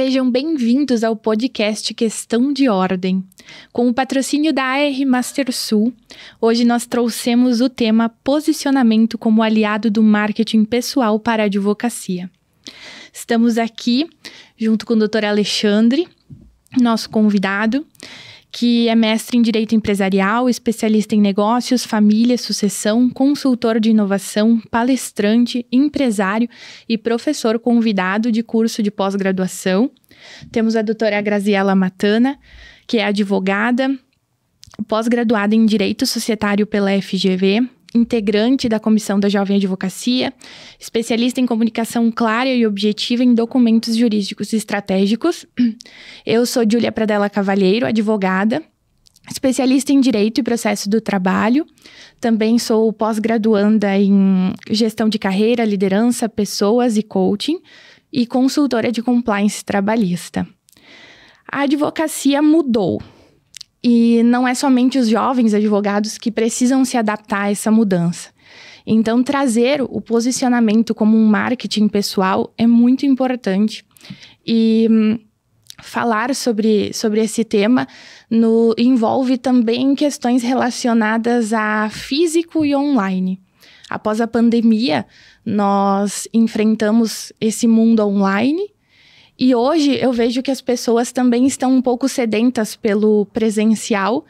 Sejam bem-vindos ao podcast Questão de Ordem. Com o patrocínio da AR Master Sul, hoje nós trouxemos o tema Posicionamento como aliado do marketing pessoal para a advocacia. Estamos aqui junto com o Dr. Alexandre, nosso convidado, que é mestre em Direito Empresarial, especialista em negócios, família, sucessão, consultor de inovação, palestrante, empresário e professor convidado de curso de pós-graduação. Temos a doutora Graziela Matana, que é advogada, pós-graduada em Direito Societário pela FGV, integrante da Comissão da Jovem Advocacia, especialista em comunicação clara e objetiva em documentos jurídicos estratégicos. Eu sou Júlia Pradella Cavalheiro, advogada, especialista em Direito e Processo do Trabalho. Também sou pós-graduanda em Gestão de Carreira, Liderança, Pessoas e Coaching e consultora de Compliance Trabalhista. A advocacia mudou e não é somente os jovens advogados que precisam se adaptar a essa mudança. Então, trazer o posicionamento como um marketing pessoal é muito importante. E hum, falar sobre, sobre esse tema no, envolve também questões relacionadas a físico e online. Após a pandemia, nós enfrentamos esse mundo online e hoje eu vejo que as pessoas também estão um pouco sedentas pelo presencial,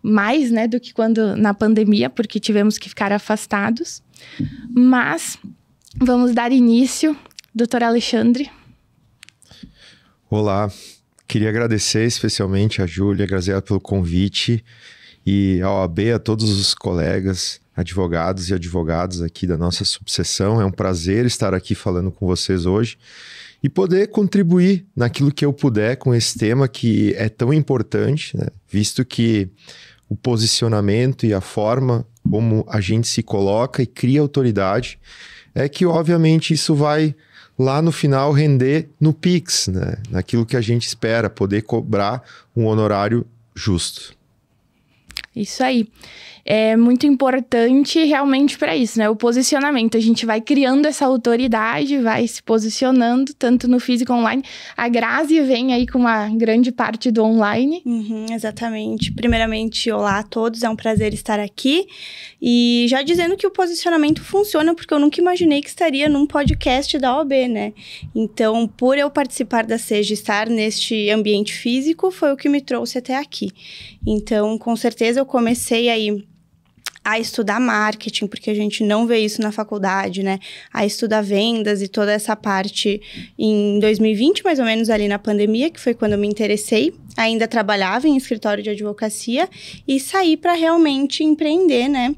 mais né, do que quando na pandemia, porque tivemos que ficar afastados. Mas vamos dar início, doutor Alexandre. Olá, queria agradecer especialmente a Júlia, agradecer pelo convite e a OAB, a todos os colegas, advogados e advogadas aqui da nossa subseção. É um prazer estar aqui falando com vocês hoje e poder contribuir naquilo que eu puder com esse tema que é tão importante, né? visto que o posicionamento e a forma como a gente se coloca e cria autoridade é que, obviamente, isso vai lá no final render no Pix, né? naquilo que a gente espera, poder cobrar um honorário justo. Isso aí é muito importante realmente para isso, né? O posicionamento. A gente vai criando essa autoridade, vai se posicionando, tanto no físico online. A Grazi vem aí com uma grande parte do online. Uhum, exatamente. Primeiramente, olá a todos, é um prazer estar aqui. E já dizendo que o posicionamento funciona, porque eu nunca imaginei que estaria num podcast da OB, né? Então, por eu participar da SEJA estar neste ambiente físico, foi o que me trouxe até aqui. Então, com certeza, eu comecei aí a estudar marketing, porque a gente não vê isso na faculdade, né? A estudar vendas e toda essa parte em 2020, mais ou menos ali na pandemia, que foi quando eu me interessei. Ainda trabalhava em escritório de advocacia e saí para realmente empreender, né?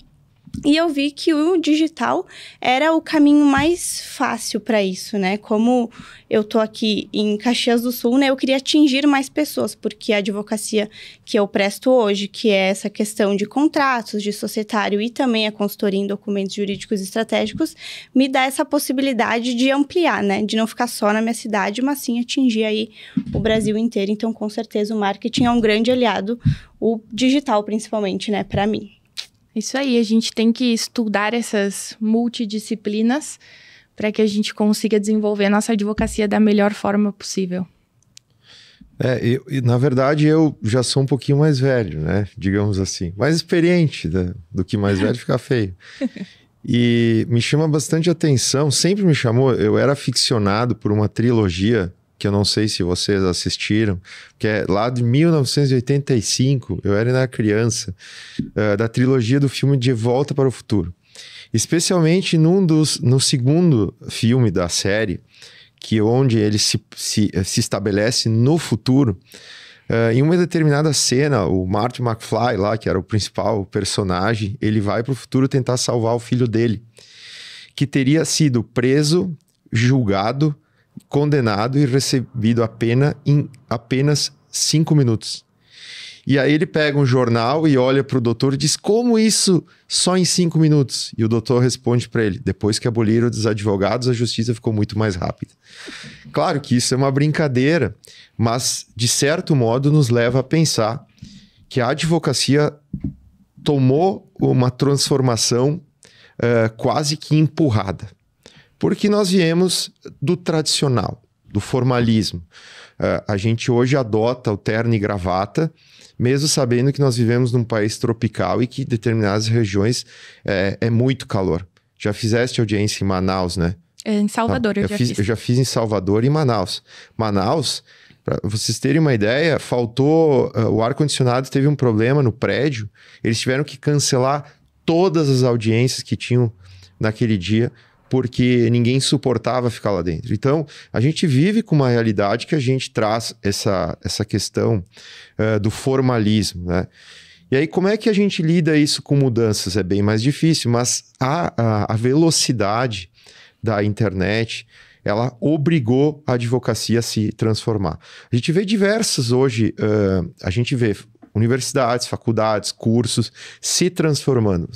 E eu vi que o digital era o caminho mais fácil para isso, né? Como eu tô aqui em Caxias do Sul, né? Eu queria atingir mais pessoas, porque a advocacia que eu presto hoje, que é essa questão de contratos, de societário e também a consultoria em documentos jurídicos estratégicos, me dá essa possibilidade de ampliar, né? De não ficar só na minha cidade, mas sim atingir aí o Brasil inteiro. Então, com certeza, o marketing é um grande aliado, o digital principalmente, né, para mim. Isso aí, a gente tem que estudar essas multidisciplinas para que a gente consiga desenvolver a nossa advocacia da melhor forma possível. É, na verdade, eu já sou um pouquinho mais velho, né? Digamos assim. Mais experiente né? do que mais velho ficar feio. E me chama bastante atenção, sempre me chamou. Eu era aficionado por uma trilogia que eu não sei se vocês assistiram, que é lá de 1985, eu era ainda criança, uh, da trilogia do filme De Volta para o Futuro. Especialmente num dos, no segundo filme da série, que onde ele se, se, se estabelece no futuro, Uh, em uma determinada cena, o Marty McFly, lá, que era o principal personagem, ele vai para o futuro tentar salvar o filho dele, que teria sido preso, julgado condenado e recebido a pena em apenas cinco minutos. E aí ele pega um jornal e olha para o doutor e diz: Como isso só em cinco minutos? E o doutor responde para ele: Depois que aboliram os advogados, a justiça ficou muito mais rápida. Claro que isso é uma brincadeira, mas de certo modo nos leva a pensar que a advocacia tomou uma transformação uh, quase que empurrada. Porque nós viemos do tradicional, do formalismo. Uh, a gente hoje adota o terno e gravata, mesmo sabendo que nós vivemos num país tropical e que determinadas regiões é, é muito calor. Já fizeste audiência em Manaus, né? É, em Salvador, ah, eu, já fiz, fiz. Eu já fiz em Salvador e Manaus. Manaus, para vocês terem uma ideia, faltou. Uh, o ar-condicionado teve um problema no prédio, eles tiveram que cancelar todas as audiências que tinham naquele dia porque ninguém suportava ficar lá dentro. Então, a gente vive com uma realidade que a gente traz essa, essa questão uh, do formalismo, né? E aí, como é que a gente lida isso com mudanças? É bem mais difícil, mas a, a, a velocidade da internet, ela obrigou a advocacia a se transformar. A gente vê diversas hoje, uh, a gente vê universidades, faculdades, cursos se transformando.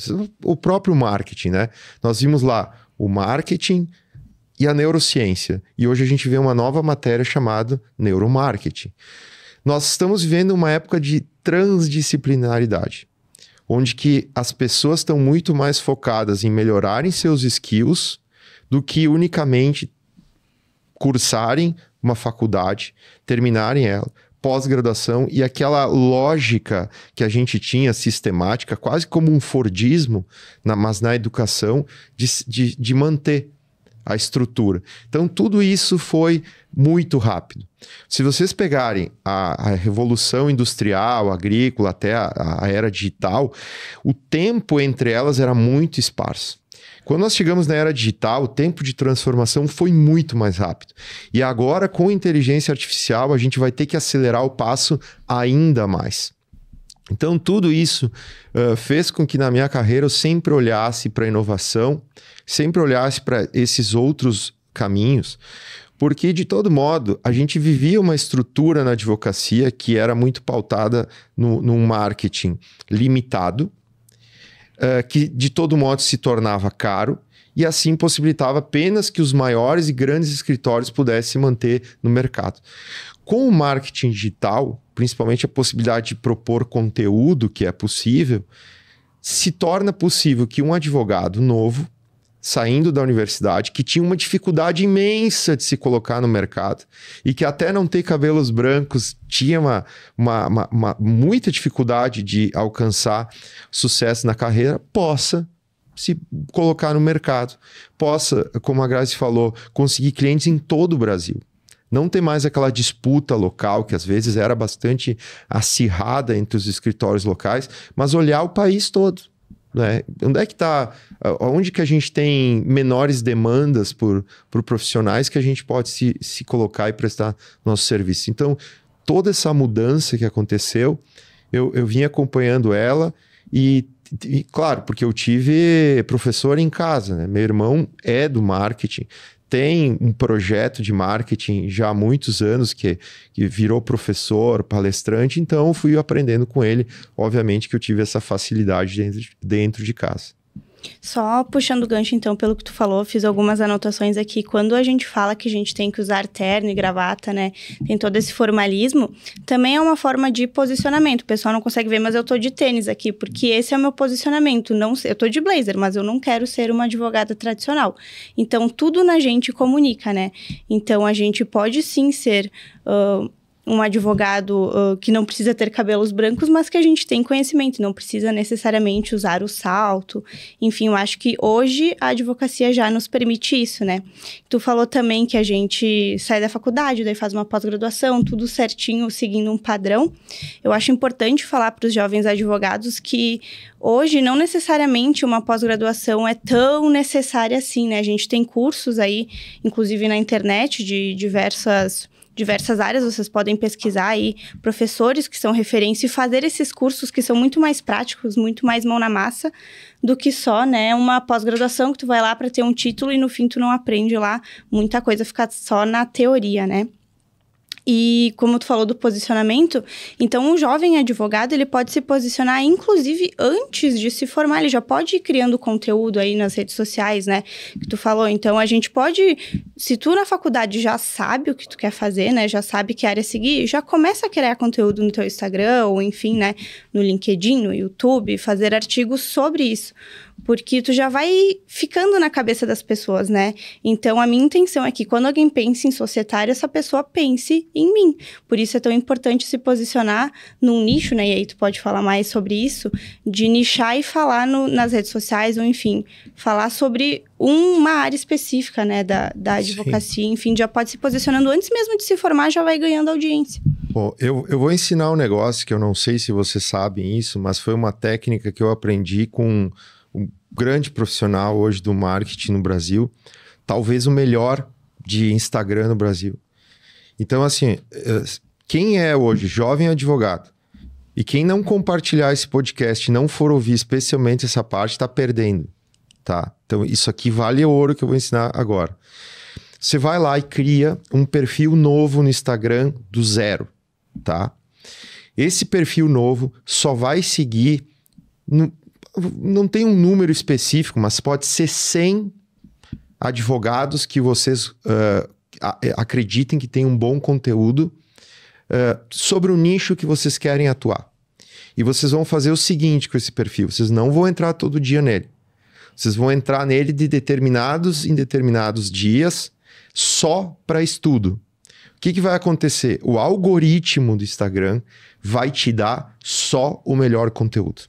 O próprio marketing, né? Nós vimos lá o marketing e a neurociência. E hoje a gente vê uma nova matéria chamada neuromarketing. Nós estamos vivendo uma época de transdisciplinaridade, onde que as pessoas estão muito mais focadas em melhorarem seus skills do que unicamente cursarem uma faculdade, terminarem ela pós-graduação e aquela lógica que a gente tinha sistemática, quase como um Fordismo, na, mas na educação, de, de, de manter a estrutura. Então, tudo isso foi muito rápido. Se vocês pegarem a, a revolução industrial, agrícola, até a, a, era digital, o tempo entre elas era muito esparso. Quando nós chegamos na era digital, o tempo de transformação foi muito mais rápido. E agora, com inteligência artificial, a gente vai ter que acelerar o passo ainda mais. Então, tudo isso uh, fez com que na minha carreira eu sempre olhasse para a inovação, sempre olhasse para esses outros caminhos, porque, de todo modo, a gente vivia uma estrutura na advocacia que era muito pautada no, num marketing limitado, eh, que de todo modo se tornava caro e assim possibilitava apenas que os maiores e grandes escritórios pudessem se manter no mercado. Com o marketing digital, principalmente a possibilidade de propor conteúdo que é possível, se torna possível que um advogado novo saindo da universidade que tinha uma dificuldade imensa de se colocar no mercado e que até não ter cabelos brancos tinha uma, uma, uma, uma muita dificuldade de alcançar sucesso na carreira, possa se colocar no mercado, possa, como a Grazi falou, conseguir clientes em todo o Brasil. Não ter mais aquela disputa local, que às vezes era bastante acirrada entre os escritórios locais, mas olhar o país todo. Né? Onde é que está? Onde que a gente tem menores demandas por, por profissionais que a gente pode se, se colocar e prestar nosso serviço? Então, toda essa mudança que aconteceu, eu, eu vim acompanhando ela e, e, claro, porque eu tive professor em casa, né? Meu irmão é do marketing, tem um projeto de marketing já há muitos anos que, que virou professor, palestrante, então fui aprendendo com ele. Obviamente que eu tive essa facilidade dentro, dentro de casa. Só puxando o gancho, então, pelo que tu falou, fiz algumas anotações aqui. Quando a gente fala que a gente tem que usar terno e gravata, né? Tem todo esse formalismo, também é uma forma de posicionamento. O pessoal não consegue ver, mas eu tô de tênis aqui, porque esse é o meu posicionamento. Não, eu tô de blazer, mas eu não quero ser uma advogada tradicional. Então, tudo na gente comunica, né? Então, a gente pode sim ser. Uh, um advogado uh, que não precisa ter cabelos brancos, mas que a gente tem conhecimento, não precisa necessariamente usar o salto. Enfim, eu acho que hoje a advocacia já nos permite isso, né? Tu falou também que a gente sai da faculdade, daí faz uma pós-graduação, tudo certinho, seguindo um padrão. Eu acho importante falar para os jovens advogados que hoje não necessariamente uma pós-graduação é tão necessária assim, né? A gente tem cursos aí, inclusive na internet, de diversas diversas áreas, vocês podem pesquisar aí professores que são referência e fazer esses cursos que são muito mais práticos, muito mais mão na massa do que só, né, uma pós-graduação que tu vai lá para ter um título e no fim tu não aprende lá muita coisa, fica só na teoria, né? E como tu falou do posicionamento, então um jovem advogado, ele pode se posicionar inclusive antes de se formar, ele já pode ir criando conteúdo aí nas redes sociais, né, que tu falou. Então a gente pode, se tu na faculdade já sabe o que tu quer fazer, né, já sabe que área seguir, já começa a criar conteúdo no teu Instagram ou enfim, né, no LinkedIn, no YouTube, fazer artigos sobre isso porque tu já vai ficando na cabeça das pessoas, né? Então, a minha intenção é que quando alguém pense em societário, essa pessoa pense em mim. Por isso é tão importante se posicionar num nicho, né? E aí tu pode falar mais sobre isso, de nichar e falar no, nas redes sociais, ou enfim, falar sobre uma área específica, né, da, da advocacia. Sim. Enfim, já pode se posicionando antes mesmo de se formar, já vai ganhando audiência. Bom, eu, eu vou ensinar um negócio que eu não sei se vocês sabem isso, mas foi uma técnica que eu aprendi com grande profissional hoje do marketing no Brasil, talvez o melhor de Instagram no Brasil. Então, assim, eh, quem é hoje jovem advogado e quem não compartilhar esse podcast, não for ouvir especialmente essa parte, está perdendo, tá? Então, isso aqui vale ouro que eu vou ensinar agora. Você vai lá e cria um perfil novo no Instagram do zero, tá? Esse perfil novo só vai seguir no, não tem um número específico, mas pode ser 100 advogados que vocês uh, acreditem que tem um bom conteúdo uh, sobre o nicho que vocês querem atuar. E vocês vão fazer o seguinte com esse perfil: vocês não vão entrar todo dia nele. Vocês vão entrar nele de determinados em determinados dias só para estudo. O que, que vai acontecer? O algoritmo do Instagram vai te dar só o melhor conteúdo.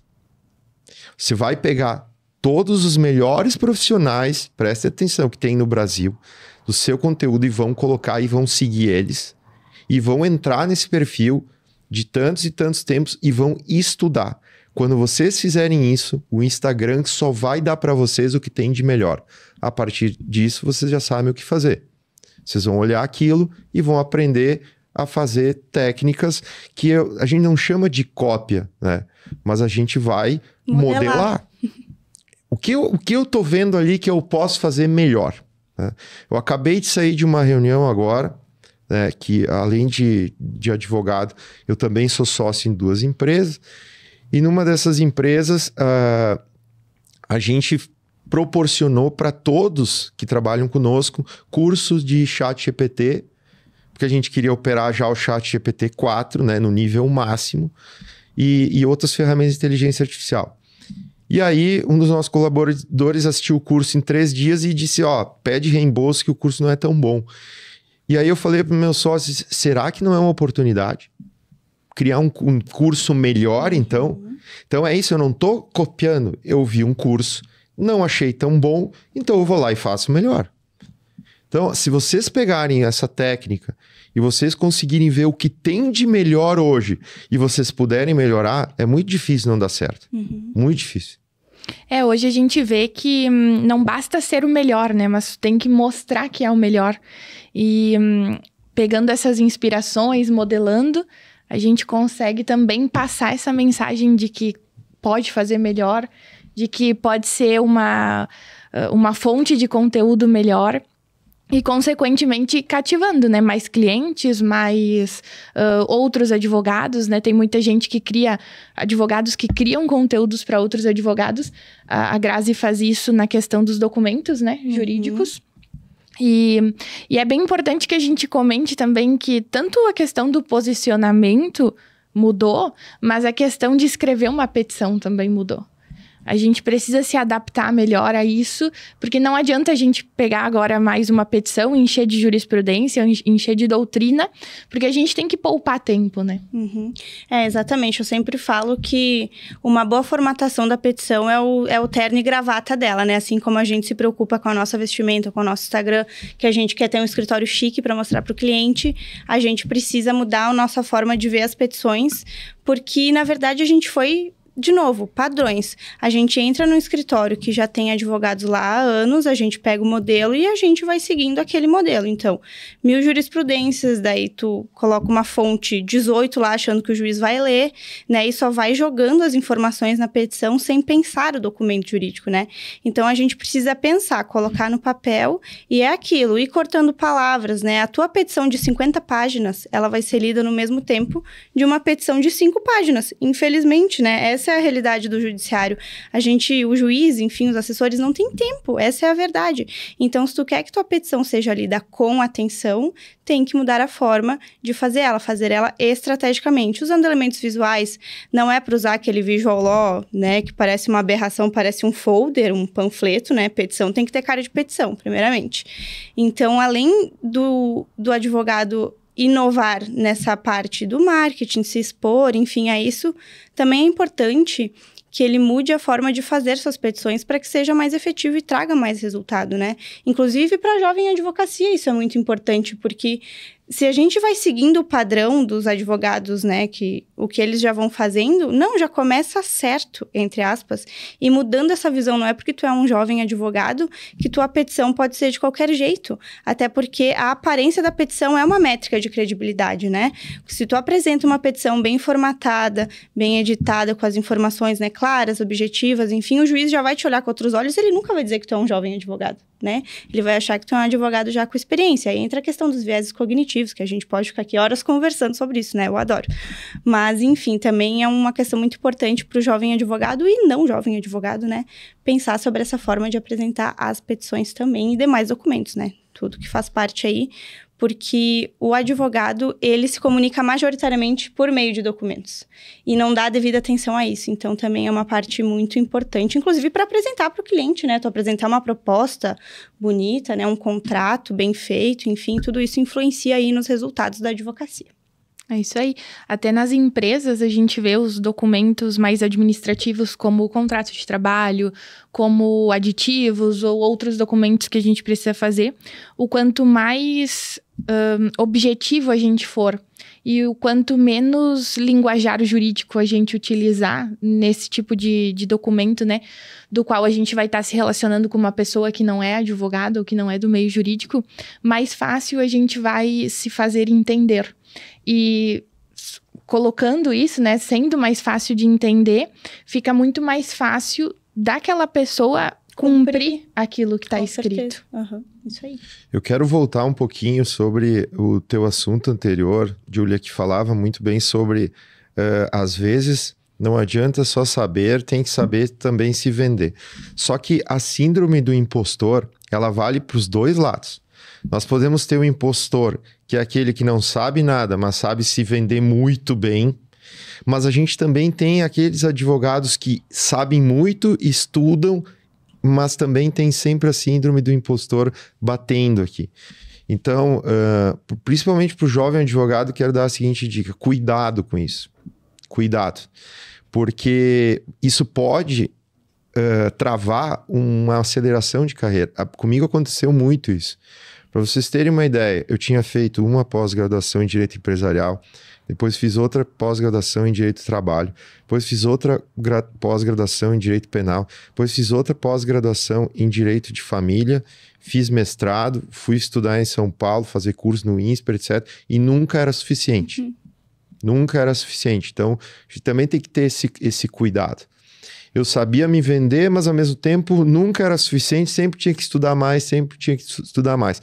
Você vai pegar todos os melhores profissionais, preste atenção, que tem no Brasil, do seu conteúdo e vão colocar e vão seguir eles. E vão entrar nesse perfil de tantos e tantos tempos e vão estudar. Quando vocês fizerem isso, o Instagram só vai dar para vocês o que tem de melhor. A partir disso, vocês já sabem o que fazer. Vocês vão olhar aquilo e vão aprender a fazer técnicas que eu, a gente não chama de cópia, né? mas a gente vai modelar. modelar. O, que eu, o que eu tô vendo ali que eu posso fazer melhor? Né? Eu acabei de sair de uma reunião agora, né, que além de, de advogado, eu também sou sócio em duas empresas. E numa dessas empresas, uh, a gente proporcionou para todos que trabalham conosco cursos de chat GPT, porque a gente queria operar já o chat GPT 4, né, no nível máximo e, e outras ferramentas de inteligência artificial. E aí, um dos nossos colaboradores assistiu o curso em três dias e disse: Ó, pede reembolso que o curso não é tão bom. E aí eu falei para meus sócios: será que não é uma oportunidade? Criar um, um curso melhor, então? Então é isso, eu não estou copiando. Eu vi um curso, não achei tão bom, então eu vou lá e faço melhor. Então, se vocês pegarem essa técnica e vocês conseguirem ver o que tem de melhor hoje e vocês puderem melhorar, é muito difícil não dar certo. Uhum. Muito difícil. É, hoje a gente vê que hum, não basta ser o melhor, né? Mas tem que mostrar que é o melhor. E hum, pegando essas inspirações, modelando, a gente consegue também passar essa mensagem de que pode fazer melhor, de que pode ser uma, uma fonte de conteúdo melhor e, consequentemente, cativando, né? Mais clientes, mais uh, outros advogados, né? Tem muita gente que cria, advogados que criam conteúdos para outros advogados. A, a Grazi faz isso na questão dos documentos, né? Uhum. Jurídicos. Uhum. E, e é bem importante que a gente comente também que tanto a questão do posicionamento mudou, mas a questão de escrever uma petição também mudou. A gente precisa se adaptar melhor a isso, porque não adianta a gente pegar agora mais uma petição, encher de jurisprudência, encher de doutrina, porque a gente tem que poupar tempo, né? Uhum. É, exatamente. Eu sempre falo que uma boa formatação da petição é o, é o terno e gravata dela, né? Assim como a gente se preocupa com a nossa vestimenta, com o nosso Instagram, que a gente quer ter um escritório chique para mostrar para o cliente, a gente precisa mudar a nossa forma de ver as petições, porque na verdade a gente foi de novo, padrões. A gente entra num escritório que já tem advogados lá há anos, a gente pega o modelo e a gente vai seguindo aquele modelo. Então, mil jurisprudências, daí tu coloca uma fonte 18 lá achando que o juiz vai ler, né? E só vai jogando as informações na petição sem pensar o documento jurídico, né? Então a gente precisa pensar, colocar no papel e é aquilo, e cortando palavras, né? A tua petição de 50 páginas, ela vai ser lida no mesmo tempo de uma petição de 5 páginas. Infelizmente, né? Essa essa é a realidade do judiciário. A gente, o juiz, enfim, os assessores não tem tempo. Essa é a verdade. Então, se tu quer que tua petição seja lida com atenção, tem que mudar a forma de fazer ela, fazer ela estrategicamente, usando elementos visuais. Não é para usar aquele visual law, né, que parece uma aberração, parece um folder, um panfleto, né? Petição tem que ter cara de petição, primeiramente. Então, além do, do advogado inovar nessa parte do marketing, se expor, enfim, a é isso, também é importante que ele mude a forma de fazer suas petições para que seja mais efetivo e traga mais resultado, né? Inclusive para a jovem advocacia isso é muito importante, porque se a gente vai seguindo o padrão dos advogados, né, que o que eles já vão fazendo, não, já começa certo, entre aspas, e mudando essa visão, não é porque tu é um jovem advogado que tua petição pode ser de qualquer jeito, até porque a aparência da petição é uma métrica de credibilidade, né? Se tu apresenta uma petição bem formatada, bem editada, com as informações, né, claras, objetivas, enfim, o juiz já vai te olhar com outros olhos, ele nunca vai dizer que tu é um jovem advogado né? Ele vai achar que tu é um advogado já com experiência. Aí entra a questão dos viéses cognitivos, que a gente pode ficar aqui horas conversando sobre isso, né? Eu adoro. Mas, enfim, também é uma questão muito importante para o jovem advogado e não jovem advogado, né? Pensar sobre essa forma de apresentar as petições também e demais documentos, né? Tudo que faz parte aí porque o advogado, ele se comunica majoritariamente por meio de documentos e não dá devida atenção a isso. Então também é uma parte muito importante, inclusive para apresentar para o cliente, né? Tu então, apresentar uma proposta bonita, né, um contrato bem feito, enfim, tudo isso influencia aí nos resultados da advocacia. É isso aí. Até nas empresas a gente vê os documentos mais administrativos, como o contrato de trabalho, como aditivos ou outros documentos que a gente precisa fazer. O quanto mais um, objetivo a gente for e o quanto menos linguajar jurídico a gente utilizar nesse tipo de, de documento, né, do qual a gente vai estar tá se relacionando com uma pessoa que não é advogado ou que não é do meio jurídico, mais fácil a gente vai se fazer entender. E colocando isso, né, sendo mais fácil de entender, fica muito mais fácil daquela pessoa cumprir aquilo que está escrito. Uhum. Isso aí. Eu quero voltar um pouquinho sobre o teu assunto anterior, Julia, que falava muito bem sobre uh, às vezes não adianta só saber, tem que saber também se vender. Só que a síndrome do impostor, ela vale para os dois lados. Nós podemos ter o um impostor, que é aquele que não sabe nada, mas sabe se vender muito bem. Mas a gente também tem aqueles advogados que sabem muito, estudam, mas também tem sempre a síndrome do impostor batendo aqui. Então, uh, principalmente para o jovem advogado, quero dar a seguinte dica: cuidado com isso. Cuidado. Porque isso pode uh, travar uma aceleração de carreira. Comigo aconteceu muito isso. Para vocês terem uma ideia, eu tinha feito uma pós-graduação em direito empresarial, depois fiz outra pós-graduação em Direito do Trabalho. Depois fiz outra pós-graduação em Direito Penal. Depois fiz outra pós-graduação em Direito de Família. Fiz mestrado, fui estudar em São Paulo, fazer curso no INSPER, etc. E nunca era suficiente. Uhum. Nunca era suficiente. Então, a gente também tem que ter esse, esse cuidado. Eu sabia me vender, mas ao mesmo tempo nunca era suficiente, sempre tinha que estudar mais, sempre tinha que estudar mais.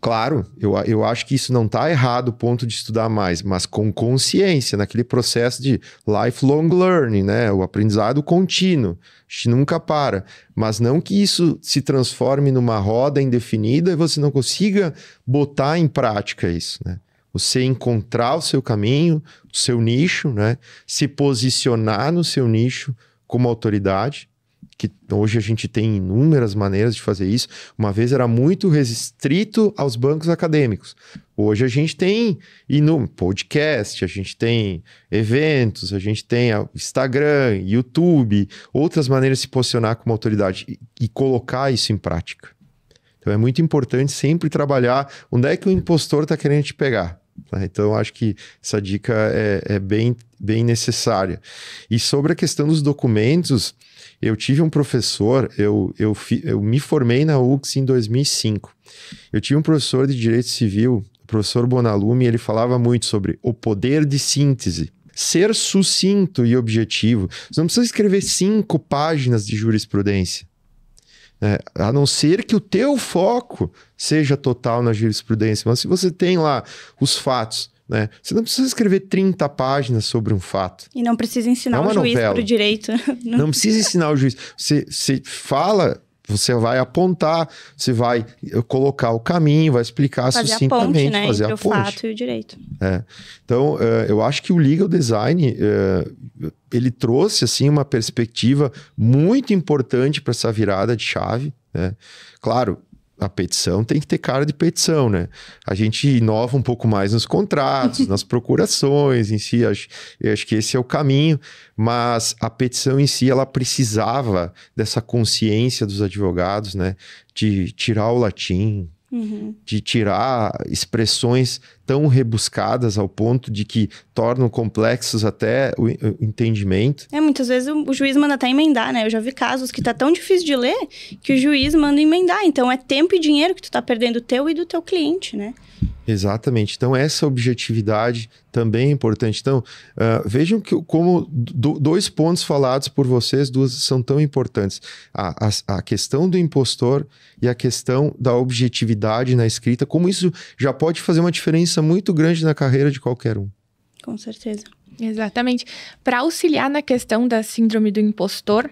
Claro, eu, eu acho que isso não está errado, ponto de estudar mais, mas com consciência, naquele processo de lifelong learning, né? O aprendizado contínuo, a gente nunca para. Mas não que isso se transforme numa roda indefinida e você não consiga botar em prática isso, né? Você encontrar o seu caminho, o seu nicho, né? Se posicionar no seu nicho como autoridade que hoje a gente tem inúmeras maneiras de fazer isso. Uma vez era muito restrito aos bancos acadêmicos. Hoje a gente tem inúmeros podcast, a gente tem eventos, a gente tem Instagram, YouTube, outras maneiras de se posicionar como autoridade e, e colocar isso em prática. Então é muito importante sempre trabalhar onde é que o impostor está querendo te pegar. Né? Então acho que essa dica é, é bem, bem necessária. E sobre a questão dos documentos, eu tive um professor, eu, eu, fi, eu me formei na UX em 2005. Eu tive um professor de direito civil, o professor Bonalume, ele falava muito sobre o poder de síntese ser sucinto e objetivo. Você não precisa escrever cinco páginas de jurisprudência. Né? a não ser que o teu foco seja total na jurisprudência. Mas se você tem lá os fatos, né? Você não precisa escrever 30 páginas sobre um fato. E não precisa ensinar é o juiz para o direito. Não... não precisa ensinar o juiz. Você, você fala, você vai apontar, você vai eh, colocar o caminho, vai explicar fazer sucintamente, a ponte, né? fazer Entre a ponte. o fato e o direito. É. Então, uh, eu acho que o legal design uh, ele trouxe assim uma perspectiva muito importante para essa virada de chave. Né? Claro, a petição tem que ter cara de petição, né? A gente inova um pouco mais nos contratos, nas procurações em si, acho, eu acho que esse é o caminho, mas a petição em si, ela precisava dessa consciência dos advogados, né? De tirar o latim, Uhum. De tirar expressões tão rebuscadas ao ponto de que tornam complexos até o, entendimento. É, muitas vezes o, juiz manda até emendar, né? Eu já vi casos que tá tão difícil de ler que o juiz manda emendar. Então é tempo e dinheiro que tu tá perdendo teu e do teu cliente, né? Exatamente. Então, essa objetividade também é importante. Então, uh, vejam que, como do, dois pontos falados por vocês, duas são tão importantes: a, a, a, questão do impostor e a questão da objetividade na escrita, como isso já pode fazer uma diferença muito grande na carreira de qualquer um. Com certeza. Exatamente. Para auxiliar na questão da síndrome do impostor,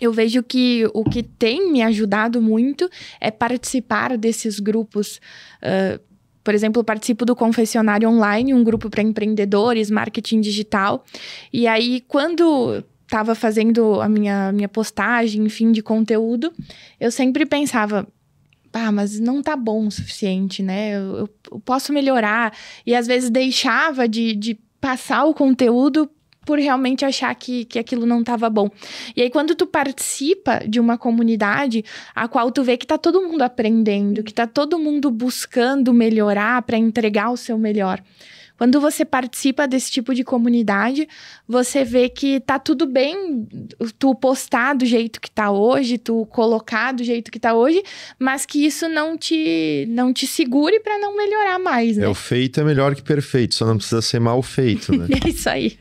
eu vejo que o que tem me ajudado muito é participar desses grupos. Uh, por exemplo, participo do Confessionário Online, um grupo para empreendedores, marketing digital. E aí, quando estava fazendo a minha, minha postagem, enfim, de conteúdo, eu sempre pensava, ah, mas não tá bom o suficiente, né? Eu, eu posso melhorar. E às vezes deixava de, de passar o conteúdo por realmente achar que, que aquilo não estava bom. E aí, quando tu participa de uma comunidade a qual tu vê que tá todo mundo aprendendo, que tá todo mundo buscando melhorar para entregar o seu melhor. Quando você participa desse tipo de comunidade, você vê que tá tudo bem tu postar do jeito que tá hoje, tu colocar do jeito que tá hoje, mas que isso não te não te segure para não melhorar mais, é, né? É, o feito é melhor que perfeito, só não precisa ser mal feito, né? é isso aí.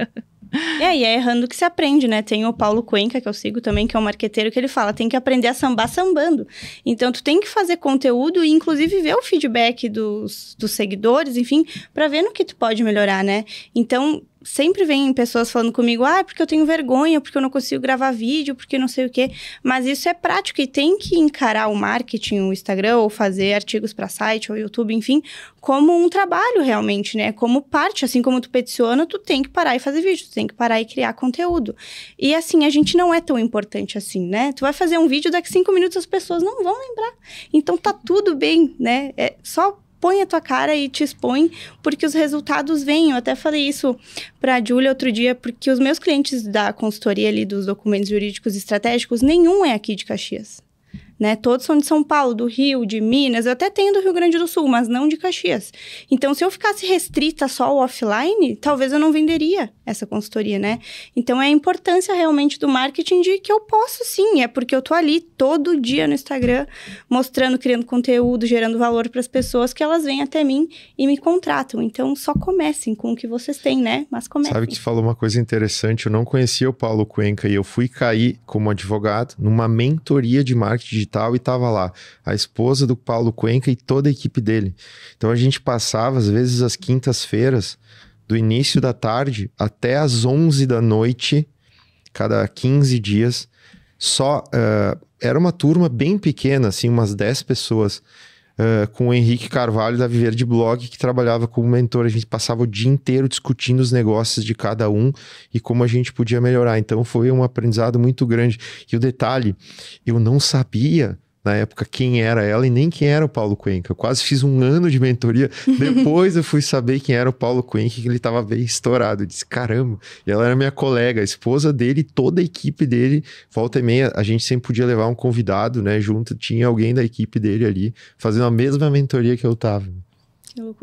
É, e é errando que se aprende, né? Tem o Paulo Cuenca, que eu sigo também, que é um marqueteiro, que ele fala, tem que aprender a sambar sambando. Então, tu tem que fazer conteúdo e, inclusive, ver o feedback dos, dos seguidores, enfim, para ver no que tu pode melhorar, né? Então, sempre vem pessoas falando comigo, ah, porque eu tenho vergonha, porque eu não consigo gravar vídeo, porque não sei o quê. Mas isso é prático e tem que encarar o marketing, o Instagram, ou fazer artigos para site, ou YouTube, enfim, como um trabalho realmente, né? Como parte, assim como tu peticiona, tu tem que parar e fazer vídeo, tu tem que parar e criar conteúdo. E assim, a gente não é tão importante assim, né? Tu vai fazer um vídeo, daqui cinco minutos as pessoas não vão lembrar. Então tá tudo bem, né? É só põe a tua cara e te expõe, porque os resultados vêm. Eu até falei isso para a Júlia outro dia, porque os meus clientes da consultoria ali dos documentos jurídicos estratégicos, nenhum é aqui de Caxias né? Todos são de São Paulo, do Rio, de Minas, eu até tenho do Rio Grande do Sul, mas não de Caxias. Então, se eu ficasse restrita só ao offline, talvez eu não venderia essa consultoria, né? Então, é a importância realmente do marketing de que eu posso sim, é porque eu tô ali todo dia no Instagram, mostrando, criando conteúdo, gerando valor para as pessoas que elas vêm até mim e me contratam. Então, só comecem com o que vocês têm, né? Mas comecem. Sabe que falou uma coisa interessante, eu não conhecia o Paulo Cuenca e eu fui cair como advogado numa mentoria de marketing digital e tava lá a esposa do Paulo Cuenca e toda a equipe dele. Então a gente passava, às vezes, as quintas-feiras, do início da tarde até as 11 da noite, cada 15 dias, só. Uh, era uma turma bem pequena, assim, umas 10 pessoas uh, com o Henrique Carvalho da Viver de Blog, que trabalhava como mentor. A gente passava o dia inteiro discutindo os negócios de cada um e como a gente podia melhorar. Então foi um aprendizado muito grande. E o detalhe, eu não sabia na época quem era ela e nem quem era o Paulo Cuenca. Eu quase fiz um ano de mentoria. Depois eu fui saber quem era o Paulo Cuenca, que ele estava bem estourado. Eu disse, caramba, e ela era minha colega, a esposa dele, toda a equipe dele. Volta e meia, a gente sempre podia levar um convidado, né? Junto, tinha alguém da equipe dele ali, fazendo a mesma mentoria que eu estava.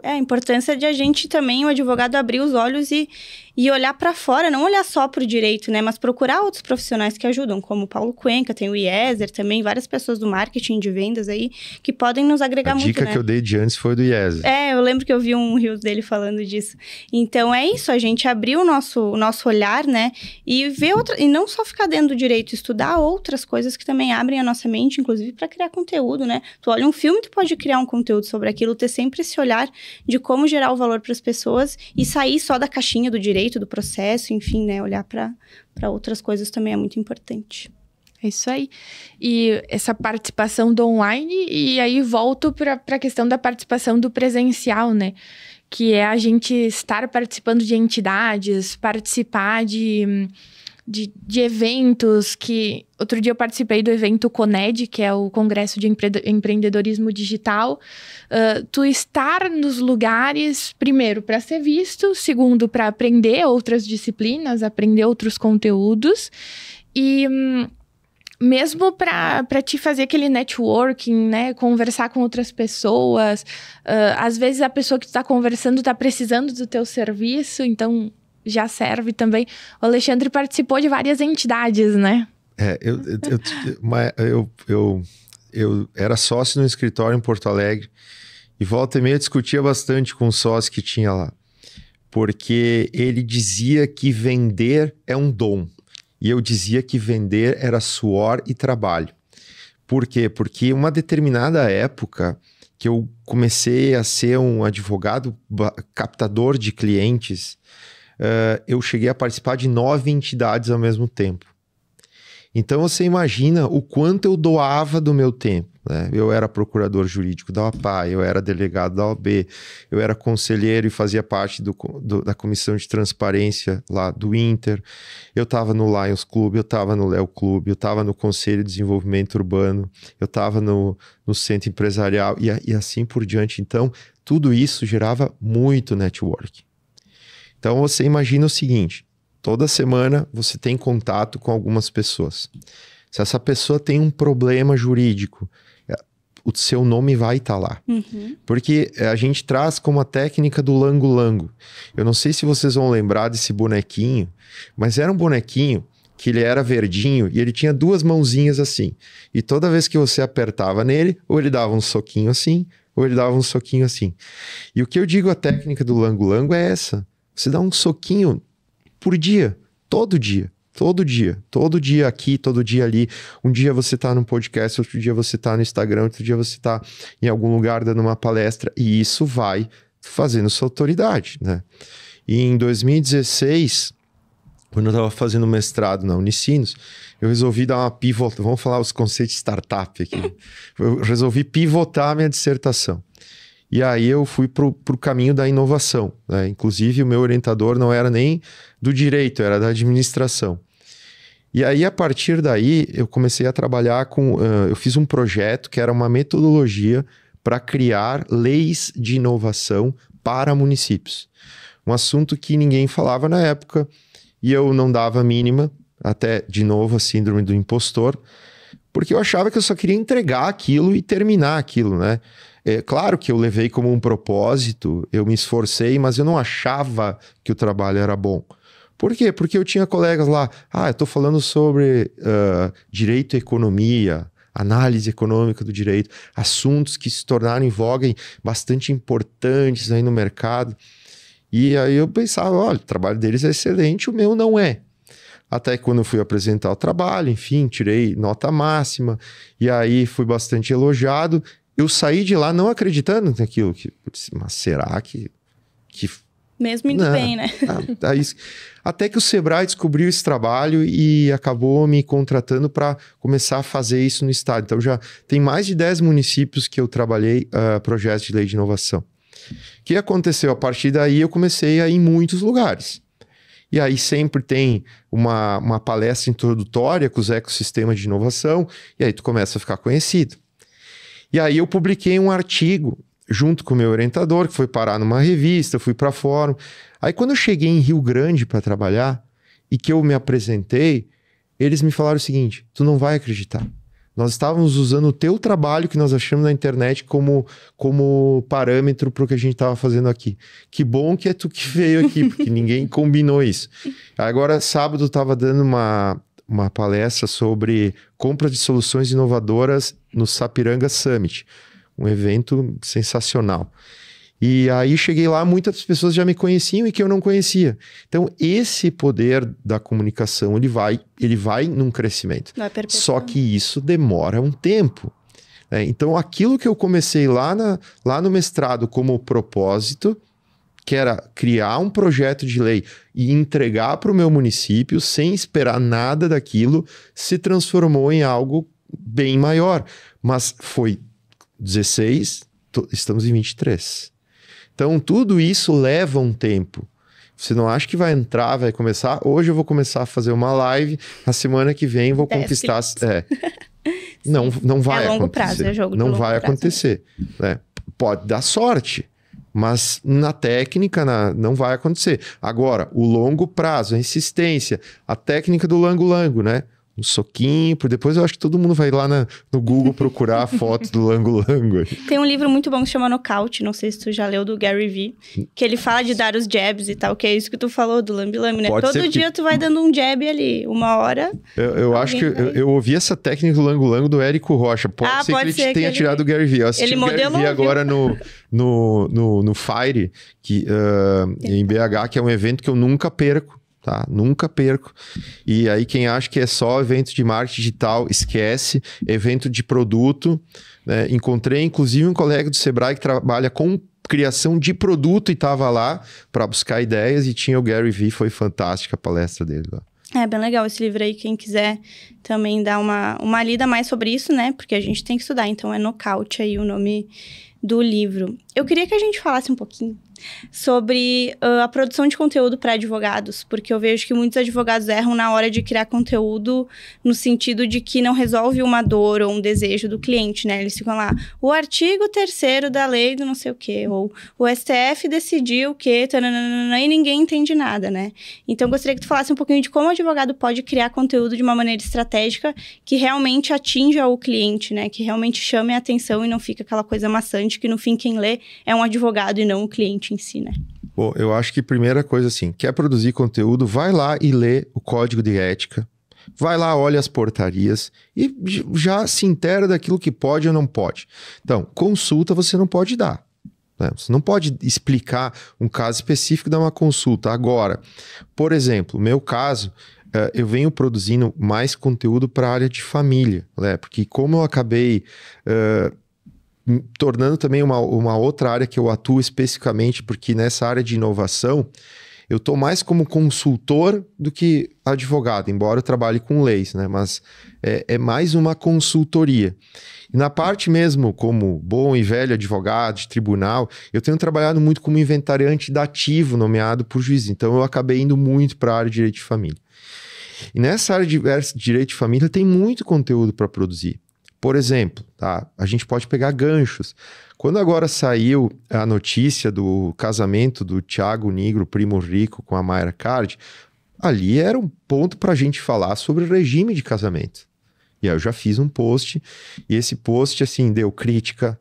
É, a importância de a gente também, o advogado, abrir os olhos e, e olhar para fora, não olhar só para o direito, né? Mas procurar outros profissionais que ajudam, como o Paulo Cuenca, tem o IESER também, várias pessoas do marketing de vendas aí que podem nos agregar a muito. A dica né? que eu dei de antes foi do IESER. É, eu lembro que eu vi um Rio dele falando disso. Então é isso, a gente abrir o nosso, o nosso olhar, né? E ver outra, e não só ficar dentro do direito, estudar outras coisas que também abrem a nossa mente, inclusive para criar conteúdo, né? Tu olha um filme, tu pode criar um conteúdo sobre aquilo, ter sempre esse olhar de como gerar o valor para as pessoas e sair só da caixinha do direito direito do processo, enfim, né? Olhar para outras coisas também é muito importante. É isso aí. E essa participação do online, e aí volto para a questão da participação do presencial, né? Que é a gente estar participando de entidades, participar de de, de eventos que. Outro dia eu participei do evento CONED, que é o Congresso de Empre... Empreendedorismo Digital. Uh, tu estar nos lugares, primeiro, para ser visto, segundo, para aprender outras disciplinas, aprender outros conteúdos. E. Hum, mesmo para te fazer aquele networking, né? Conversar com outras pessoas. Uh, às vezes a pessoa que está conversando está precisando do teu serviço, então já serve também. O Alexandre participou de várias entidades, né? É, eu, eu, eu, eu, eu era sócio no escritório em Porto Alegre e volta e meia discutia bastante com o sócio que tinha lá, porque ele dizia que vender é um dom e eu dizia que vender era suor e trabalho. Por quê? Porque uma determinada época que eu comecei a ser um advogado captador de clientes, eh, eu cheguei a participar de nove entidades ao mesmo tempo. Então você imagina o quanto eu doava do meu tempo. Né? Eu era procurador jurídico da OAPA, eu era delegado da OB, eu era conselheiro e fazia parte do, do, da comissão de transparência lá do Inter. Eu estava no Lions Club, eu estava no Léo Club, eu estava no Conselho de Desenvolvimento Urbano, eu estava no, no, Centro Empresarial e, e assim por diante. Então, tudo isso gerava muito network. Então você imagina o seguinte: toda semana você tem contato com algumas pessoas. Se essa pessoa tem um problema jurídico, é, o seu nome vai estar tá lá. Uhum. Porque é, a gente traz como a técnica do lango-lango. Eu não sei se vocês vão lembrar desse bonequinho, mas era um bonequinho que ele era verdinho e ele tinha duas mãozinhas assim. E toda vez que você apertava nele, ou ele dava um soquinho assim, ou ele dava um soquinho assim. E o que eu digo a técnica do lango-lango é essa. Você dá um soquinho por dia, todo dia, todo dia, todo dia aqui, todo dia ali. Um dia você tá num podcast, outro dia você tá no Instagram, outro dia você tá em algum lugar dando uma palestra e isso vai fazendo sua autoridade, né? E em 2016, quando eu estava fazendo mestrado na Unicinos, eu resolvi dar uma pivota. Vamos falar os conceitos de startup aqui. Eu resolvi pivotar a minha dissertação. E aí eu fui para o caminho da inovação. Né? Inclusive, o meu orientador não era nem do direito, era da administração. E aí, a partir daí, eu comecei a trabalhar com. Uh, eu fiz um projeto que era uma metodologia para criar leis de inovação para municípios. Um assunto que ninguém falava na época e eu não dava a mínima, até de novo a síndrome do impostor, porque eu achava que eu só queria entregar aquilo e terminar aquilo, né? É, claro que eu levei como um propósito, eu me esforcei, mas eu não achava que o trabalho era bom. Por quê? Porque eu tinha colegas lá, ah, eu estou falando sobre uh, direito e economia, análise econômica do direito, assuntos que se tornaram em voga bastante importantes aí no mercado. E aí eu pensava, olha, o trabalho deles é excelente, o meu não é. Até quando eu fui apresentar o trabalho, enfim, tirei nota máxima, e aí fui bastante elogiado, eu saí de lá não acreditando naquilo. Que, mas será que. que... Mesmo indo não, bem, né? Ah, tá até que o Sebrae descobriu esse trabalho e acabou me contratando para começar a fazer isso no estado. Então já tem mais de 10 municípios que eu trabalhei uh, projetos de lei de inovação. O que aconteceu? A partir daí eu comecei a ir em muitos lugares. E aí sempre tem uma, uma palestra introdutória com os ecossistemas de inovação, e aí tu começa a ficar conhecido. E aí eu publiquei um artigo junto com o meu orientador, que foi parar numa revista, fui para fórum. Aí quando eu cheguei em Rio Grande para trabalhar e que eu me apresentei, eles me falaram o seguinte: tu não vai acreditar. Nós estávamos usando o teu trabalho que nós achamos na internet como, como parâmetro para o que a gente estava fazendo aqui. Que bom que é tu que veio aqui, porque ninguém combinou isso. Agora, sábado, estava dando uma, uma palestra sobre compra de soluções inovadoras no Sapiranga Summit, um evento sensacional. E aí cheguei lá, muitas pessoas já me conheciam e que eu não conhecia. Então esse poder da comunicação, ele vai, ele vai num crescimento. Vai Só que isso demora um tempo. Né? Então aquilo que eu comecei lá, na, lá no mestrado como propósito, que era criar um projeto de lei e entregar para o meu município sem esperar nada daquilo, se transformou em algo bem maior. Mas foi 16, estamos em 23. Então, tudo isso leva um tempo. Você não acha que vai entrar, vai começar? Hoje eu vou começar a fazer uma live, na semana que vem vou conquistar. É. não, não é vai acontecer. É longo acontecer. prazo, é jogo Não vai prazo. Né? acontecer. Né? Pode dar sorte. Mas na técnica na, não vai acontecer. Agora, o longo prazo, a insistência, a técnica do lango-lango, né? um soquinho, por depois eu acho que todo mundo vai lá na, no Google procurar a foto do Lango Lango. Tem um livro muito bom que se chama Nocaute, não sei se tu já leu, do Gary Vee, que ele fala de dar os jabs e tal, que é isso que tu falou do Lambi Lambi, né? Pode Todo dia que... tu vai dando um jab ali, uma hora. Eu, eu acho que eu, eu, ouvi essa técnica do Lango Lango do Érico Rocha, pode ah, ser pode que ele ser que ele... tirado o Gary Vee. Eu assisti ele o Gary Vee agora no, no, no, no Fire, que, uh, em BH, que é um evento que eu nunca perco tá? Nunca perco. E aí quem acha que é só evento de marketing digital, esquece. Evento de produto, né? Encontrei inclusive um colega do Sebrae que trabalha com criação de produto e estava lá para buscar ideias e tinha o Gary V foi fantástica a palestra dele lá. É bem legal esse livro aí, quem quiser também dar uma, uma lida mais sobre isso, né? Porque a gente tem que estudar, então é nocaute aí o nome do livro. Eu queria que a gente falasse um pouquinho sobre uh, a produção de conteúdo para advogados, porque eu vejo que muitos advogados erram na hora de criar conteúdo no sentido de que não resolve uma dor ou um desejo do cliente, né? Eles ficam lá, o artigo terceiro da lei do não sei o quê, ou o STF decidiu que, tananana, e ninguém entende nada, né? Então, gostaria que tu falasse um pouquinho de como o advogado pode criar conteúdo de uma maneira estratégica que realmente atinja o cliente, né? Que realmente chame a atenção e não fica aquela coisa maçante que, no fim, quem lê é um advogado e não o cliente em si, né? Bom, eu acho que primeira coisa assim, quer produzir conteúdo, vai lá e lê o código de ética, vai lá, olha as portarias e já se intera daquilo que pode ou não pode. Então, consulta você não pode dar. Né? Você não pode explicar um caso específico dar uma consulta. Agora, por exemplo, meu caso, eh, eu venho produzindo mais conteúdo para a área de família, né? Porque como eu acabei uh, tornando também uma, uma outra área que eu atuo especificamente, porque nessa área de inovação, eu estou mais como consultor do que advogado, embora eu trabalhe com leis, né? Mas é, é mais uma consultoria. E na parte mesmo, como bom e velho advogado de tribunal, eu tenho trabalhado muito como inventariante dativo nomeado por juiz. Então eu acabei indo muito para a área de direito de família. E nessa área de direito de família tem muito conteúdo para produzir. Por exemplo, tá? a gente pode pegar ganchos. Quando agora saiu a notícia do casamento do Thiago Negro, primo rico, com a Mayra Card, ali era um ponto para a gente falar sobre regime de casamento. E aí eu já fiz um post, e esse post, assim, deu crítica,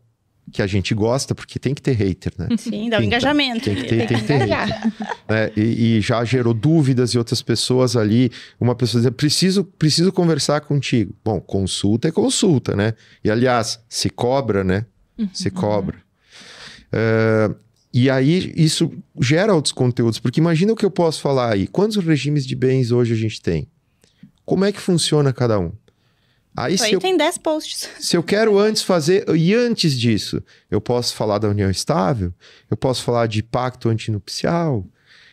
que a gente gosta, porque tem que ter hater, né? Sim, dá um engajamento. Tem que ter, tem que ter hater. Né? E, e, já gerou dúvidas e outras pessoas ali. Uma pessoa dizendo, preciso, preciso conversar contigo. Bom, consulta é consulta, né? E aliás, se cobra, né? Se uhum. cobra. Uh, e aí isso gera outros conteúdos, porque imagina o que eu posso falar aí. Quantos regimes de bens hoje a gente tem? Como é que funciona cada um? Aí, tem 10 posts. Se eu quero antes fazer, e antes disso, eu posso falar da união estável, eu posso falar de pacto antinupcial,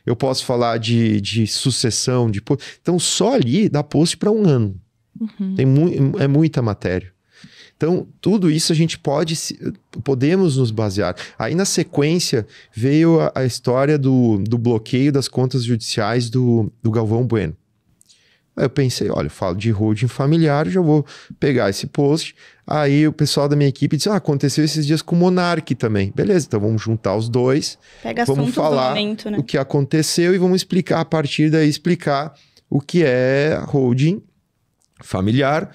eu posso falar de, de sucessão, de Então, só ali dá post para um ano. Uhum. Tem mu é muita matéria. Então, tudo isso a gente pode, podemos nos basear. Aí, na sequência, veio a, a história do, do bloqueio das contas judiciais do, do Galvão Bueno. Aí eu pensei, olha, eu falo de holding familiar, já vou pegar esse post. Aí o pessoal da minha equipe disse: ah, aconteceu esses dias com o Monark também. Beleza, então vamos juntar os dois. Pega vamos falar momento, né? o que aconteceu e vamos explicar a partir daí explicar o que é holding familiar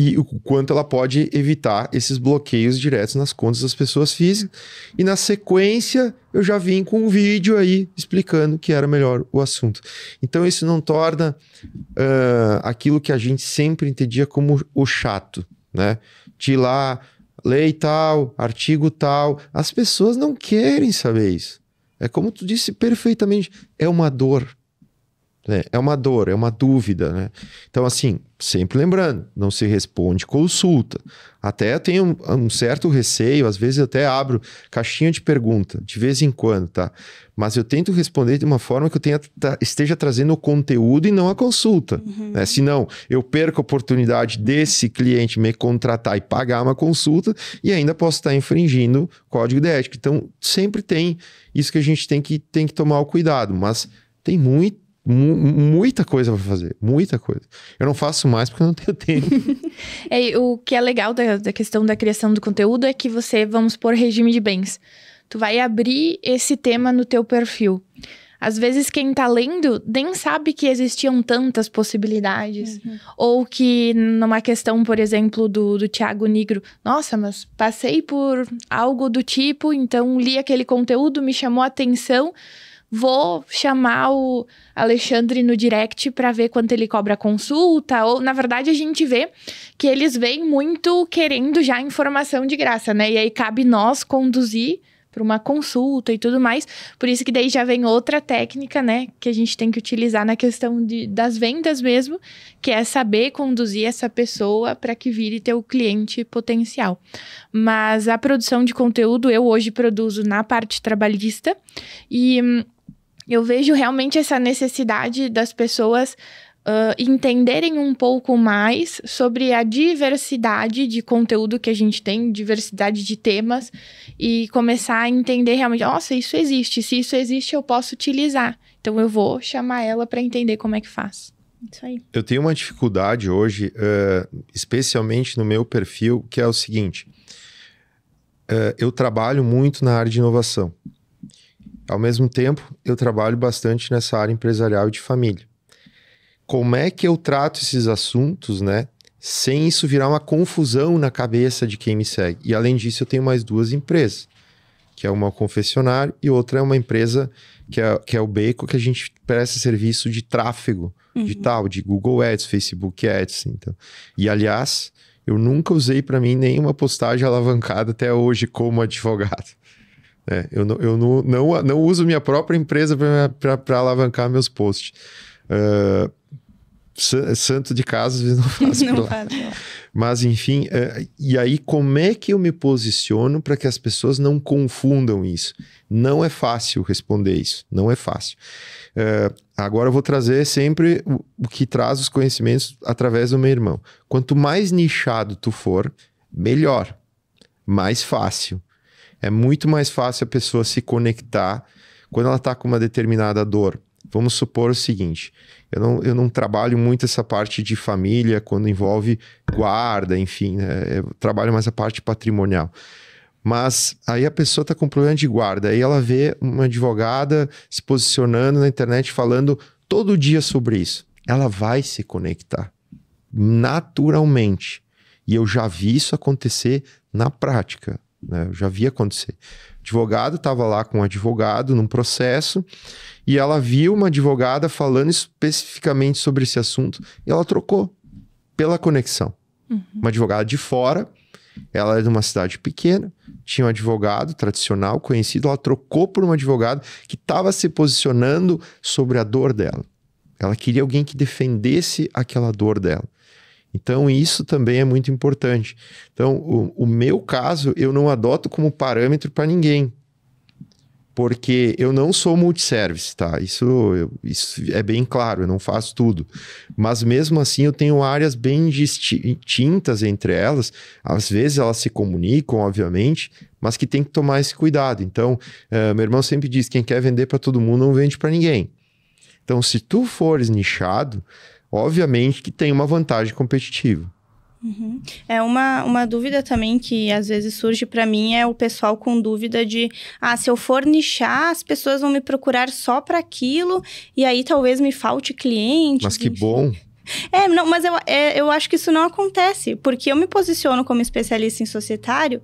e o quanto ela pode evitar esses bloqueios diretos nas contas das pessoas físicas. E na sequência, eu já vim com um vídeo aí explicando que era melhor o assunto. Então, isso não torna uh, aquilo que a gente sempre entendia como o chato, né? De ir lá, lei tal, artigo tal. As pessoas não querem saber isso. É como tu disse perfeitamente, é uma dor. Né? É uma dor, é uma dúvida, né? Então, assim, sempre lembrando, não se responde consulta. Até tenho um, um certo receio, às vezes até abro caixinha de pergunta, de vez em quando, tá? Mas eu tento responder de uma forma que eu tenha, esteja trazendo o conteúdo e não a consulta. Uhum. Né? Senão, eu perco a oportunidade desse cliente me contratar e pagar uma consulta e ainda posso estar infringindo o código de ética. Então, sempre tem isso que a gente tem que, tem que tomar o cuidado, mas tem muito muita coisa para fazer, muita coisa. Eu não faço mais porque eu não tenho tempo. é, o que é legal da, da questão da criação do conteúdo é que você, vamos por regime de bens. Tu vai abrir esse tema no teu perfil. Às vezes quem tá lendo nem sabe que existiam tantas possibilidades. Uhum. Ou que numa questão, por exemplo, do, do Tiago Negro, nossa, mas passei por algo do tipo, então li aquele conteúdo, me chamou a atenção vou chamar o Alexandre no direct para ver quanto ele cobra consulta, ou na verdade a gente vê que eles vêm muito querendo já informação de graça, né? E aí cabe nós conduzir para uma consulta e tudo mais. Por isso que daí já vem outra técnica, né, que a gente tem que utilizar na questão de, das vendas mesmo, que é saber conduzir essa pessoa para que vire teu cliente potencial. Mas a produção de conteúdo eu hoje produzo na parte trabalhista e hum, eu vejo realmente essa necessidade das pessoas Uh, entenderem um pouco mais sobre a diversidade de conteúdo que a gente tem, diversidade de temas, e começar a entender realmente: nossa, isso existe. Se isso existe, eu posso utilizar. Então, eu vou chamar ela para entender como é que faz. Isso aí. Eu tenho uma dificuldade hoje, uh, especialmente no meu perfil, que é o seguinte: uh, eu trabalho muito na área de inovação. Ao mesmo tempo, eu trabalho bastante nessa área empresarial e de família. Como é que eu trato esses assuntos, né? Sem isso virar uma confusão na cabeça de quem me segue. E além disso, eu tenho mais duas empresas, que é uma confessionária e outra é uma empresa que é, que é o Beco, que a gente presta serviço de tráfego uhum. digital, de Google Ads, Facebook Ads. Então. E aliás, eu nunca usei para mim nenhuma postagem alavancada até hoje como advogado. É, eu não, eu não, não, não uso minha própria empresa para alavancar meus posts. Uh, santo de casa, não faço. não faz, não. Mas, enfim, uh, e aí como é que eu me posiciono para que as pessoas não confundam isso? Não é fácil responder isso, não é fácil. Uh, agora eu vou trazer sempre o, o que traz os conhecimentos através do meu irmão. Quanto mais nichado tu for, melhor, mais fácil é muito mais fácil a pessoa se conectar quando ela está com uma determinada dor. Vamos supor o seguinte: eu não, eu não trabalho muito essa parte de família quando envolve guarda, enfim, né? eu trabalho mais a parte patrimonial. Mas aí a pessoa está com problema de guarda, aí ela vê uma advogada se posicionando na internet falando todo dia sobre isso. Ela vai se conectar naturalmente. E eu já vi isso acontecer na prática. Né? Eu já vi acontecer. advogado estava lá com um advogado num processo e ela viu uma advogada falando especificamente sobre esse assunto e ela trocou pela conexão. Uhum. Uma advogada de fora, ela era é de uma cidade pequena, tinha um advogado tradicional, conhecido, ela trocou por um advogado que estava se posicionando sobre a dor dela. Ela queria alguém que defendesse aquela dor dela. Então, isso também é muito importante. Então, o, o meu caso, eu não adoto como parâmetro para ninguém, porque eu não sou multiservice, tá? Isso, eu, isso é bem claro, eu não faço tudo. Mas mesmo assim, eu tenho áreas bem distintas entre elas. Às vezes elas se comunicam, obviamente, mas que tem que tomar esse cuidado. Então, uh, meu irmão sempre diz: quem quer vender para todo mundo não vende para ninguém. Então, se tu fores nichado, obviamente que tem uma vantagem competitiva. Uhum. É uma, uma dúvida também que às vezes surge para mim é o pessoal com dúvida de ah, se eu for nichar, as pessoas vão me procurar só para aquilo e aí talvez me falte cliente. Mas que enfim. bom! É, não, mas eu, é, eu acho que isso não acontece, porque eu me posiciono como especialista em societário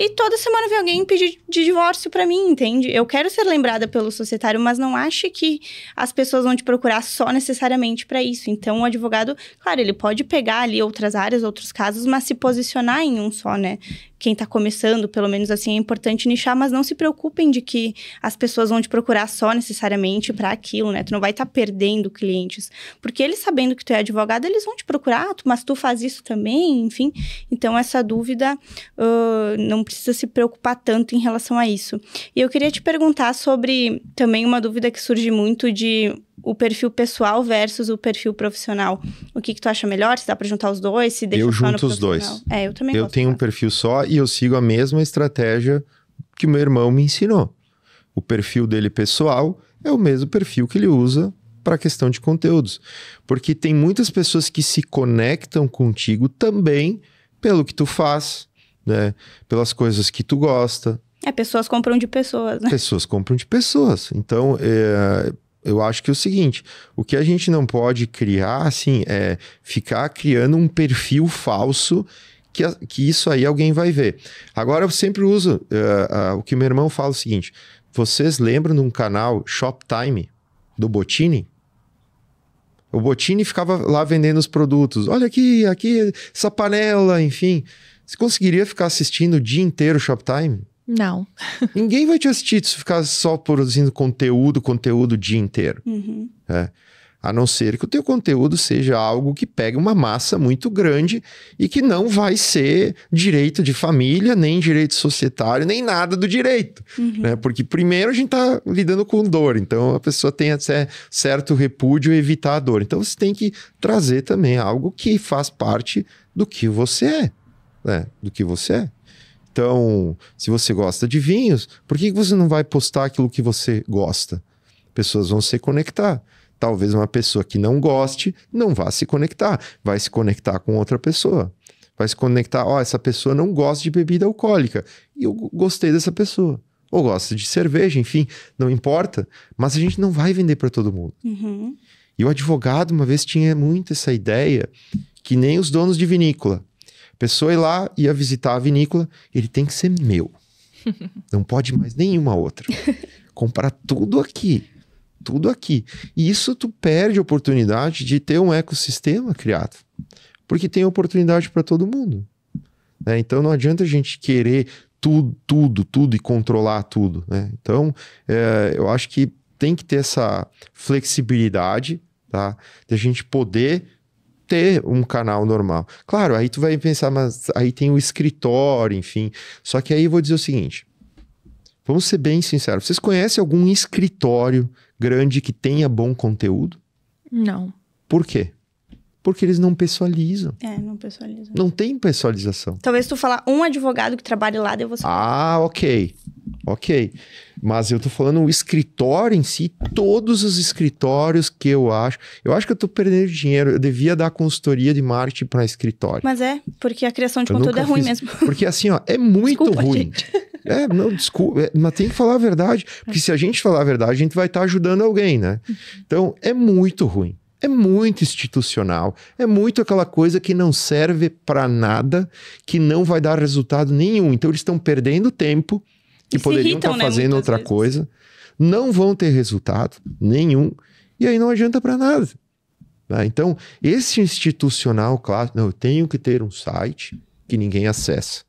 e toda semana vem alguém pedir de divórcio para mim, entende? Eu quero ser lembrada pelo societário, mas não ache que as pessoas vão te procurar só necessariamente para isso. Então, o advogado, claro, ele pode pegar ali outras áreas, outros casos, mas se posicionar em um só, né? Quem tá começando, pelo menos assim, é importante nichar, mas não se preocupem de que as pessoas vão te procurar só necessariamente para aquilo, né? Tu não vai estar tá perdendo clientes, porque eles sabendo que tu é advogado, eles vão te procurar, ah, mas tu faz isso também, enfim. Então, essa dúvida uh, não precisa se preocupar tanto em relação a isso. E eu queria te perguntar sobre também uma dúvida que surge muito de o perfil pessoal versus o perfil profissional. O que, que tu acha melhor? Se dá para juntar os dois? Se deixa eu junto os dois. É, eu também. Eu tenho um perfil só e eu sigo a mesma estratégia que meu irmão me ensinou. O perfil dele pessoal é o mesmo perfil que ele usa para a questão de conteúdos, porque tem muitas pessoas que se conectam contigo também pelo que tu faz, né? Pelas coisas que tu gosta. É, pessoas compram de pessoas, né? Pessoas compram de pessoas. Então, é, eu acho que é o seguinte: o que a gente não pode criar, assim, é ficar criando um perfil falso que, que isso aí alguém vai ver. Agora, eu sempre uso uh, uh, o que meu irmão fala: é o seguinte, vocês lembram de um canal Shoptime do Botini? O Botini ficava lá vendendo os produtos. Olha aqui, aqui, essa panela, enfim. Você conseguiria ficar assistindo o dia inteiro Shoptime? Não. Ninguém vai te assistir se ficar só produzindo conteúdo, conteúdo o dia inteiro. Uhum. É. A não ser que o teu conteúdo seja algo que pegue uma massa muito grande e que não vai ser direito de família, nem direito societário, nem nada do direito. Uhum. Né? Porque primeiro a gente está lidando com dor, então a pessoa tem até certo repúdio evitar a dor. Então você tem que trazer também algo que faz parte do que você é né, do que você é. Então, se você gosta de vinhos, por que você não vai postar aquilo que você gosta? Pessoas vão se conectar. Talvez uma pessoa que não goste não vá se conectar, vai se conectar com outra pessoa. Vai se conectar, ó, oh, essa pessoa não gosta de bebida alcoólica e eu gostei dessa pessoa. Ou gosta de cerveja, enfim, não importa. Mas a gente não vai vender para todo mundo. Uhum. E o advogado, uma vez, tinha muito essa ideia que nem os donos de vinícola pessoa ir lá, ia visitar a vinícola, ele tem que ser meu. Não pode mais nenhuma outra. Comprar tudo aqui. Tudo aqui. E isso tu perde a oportunidade de ter um ecossistema criado. Porque tem oportunidade para todo mundo. Né? Então não adianta a gente querer tudo, tudo, tudo e controlar tudo. Né? Então é, eu acho que tem que ter essa flexibilidade tá? de a gente poder ter um canal normal. Claro, aí tu vai pensar, mas aí tem o escritório, enfim. Só que aí eu vou dizer o seguinte: vamos ser bem sinceros. Vocês conhecem algum escritório grande que tenha bom conteúdo? Não. Por quê? Porque eles não pessoalizam. É, não pessoalizam. Não tem pessoalização. Talvez tu falar um advogado que trabalhe lá, daí você. Ah, ok. Ok. Mas eu tô falando o escritório em si, todos os escritórios que eu acho. Eu acho que eu tô perdendo dinheiro. Eu devia dar consultoria de marketing para escritório. Mas é, porque a criação de eu conteúdo é ruim fiz... mesmo. Porque assim, ó, é muito desculpa, ruim. Gente. É, não, desculpa, é, mas tem que falar a verdade. Porque se a gente falar a verdade, a gente vai estar tá ajudando alguém, né? Uhum. Então, é muito ruim. É muito institucional, é muito aquela coisa que não serve para nada, que não vai dar resultado nenhum. Então eles estão perdendo tempo que e poderiam estar tá né, fazendo outra vezes. coisa, não vão ter resultado nenhum e aí não adianta para nada. Né? Então esse institucional, claro, não, eu tenho que ter um site que ninguém acessa,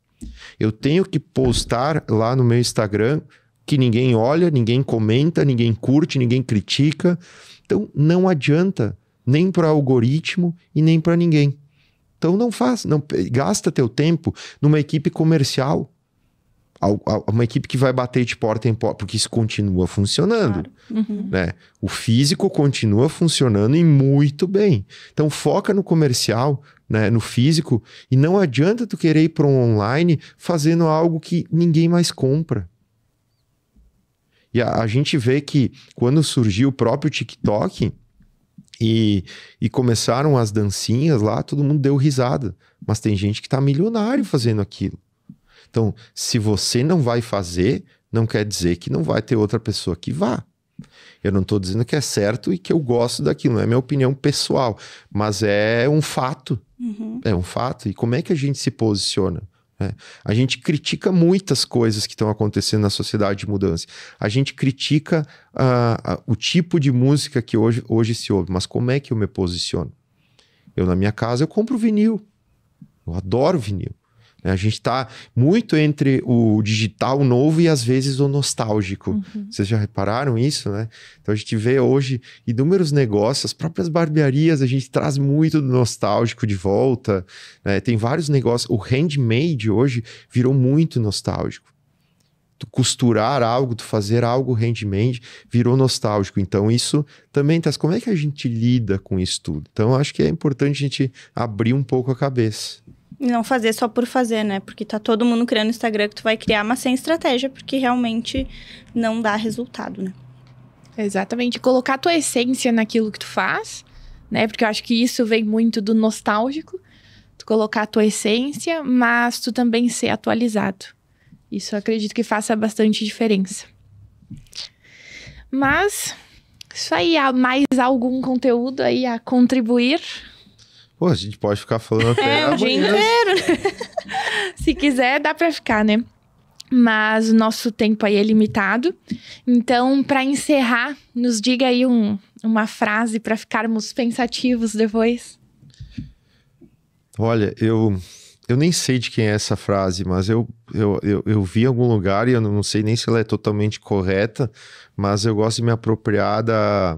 eu tenho que postar lá no meu Instagram que ninguém olha, ninguém comenta, ninguém curte, ninguém critica. Então não adianta nem para algoritmo e nem para ninguém. Então não faz, não eh, gasta teu tempo numa equipe comercial, uma equipe que vai bater de porta em porta, porque isso continua funcionando. Claro. Uhum. Né? O físico continua funcionando e muito bem. Então foca no comercial, né, no físico, e não adianta tu querer ir para um online fazendo algo que ninguém mais compra. E a, a gente vê que quando surgiu o próprio TikTok, e, e começaram as dancinhas lá, todo mundo deu risada. Mas tem gente que tá milionário fazendo aquilo. Então, se você não vai fazer, não quer dizer que não vai ter outra pessoa que vá. Eu não estou dizendo que é certo e que eu gosto daquilo, não é minha opinião pessoal, mas é um fato. Uhum. É um fato. E como é que a gente se posiciona? Né? A gente critica muitas coisas que estão acontecendo na sociedade de mudança. A gente critica uh, uh, o tipo de música que hoje, hoje se ouve, mas como é que eu me posiciono? Eu, na minha casa, eu compro vinil. Eu adoro vinil. A gente está muito entre o digital novo e às vezes o nostálgico. Uhum. Vocês já repararam isso, né? Então a gente vê hoje inúmeros negócios, as próprias barbearias, a gente traz muito do nostálgico de volta. Né? Tem vários negócios. O handmade hoje virou muito nostálgico. Tu costurar algo, tu fazer algo handmade virou nostálgico. Então isso também tá. Como é que a gente lida com isso tudo? Então acho que é importante a gente abrir um pouco a cabeça. E não fazer só por fazer, né? Porque tá todo mundo criando Instagram que tu vai criar, mas sem estratégia, porque realmente não dá resultado, né? Exatamente. Colocar tua essência naquilo que tu faz, né? Porque eu acho que isso vem muito do nostálgico. Tu colocar a tua essência, mas tu também ser atualizado. Isso eu acredito que faça bastante diferença. Mas, isso aí, há mais algum conteúdo aí a contribuir? Pô, a gente pode ficar falando até. É, o dia inteiro. Se quiser, dá para ficar, né? Mas o nosso tempo aí é limitado. Então, para encerrar, nos diga aí um, uma frase para ficarmos pensativos depois. Olha, eu eu nem sei de quem é essa frase, mas eu, eu, eu, eu, vi em algum lugar e eu não sei nem se ela é totalmente correta, mas eu gosto de me apropriar da,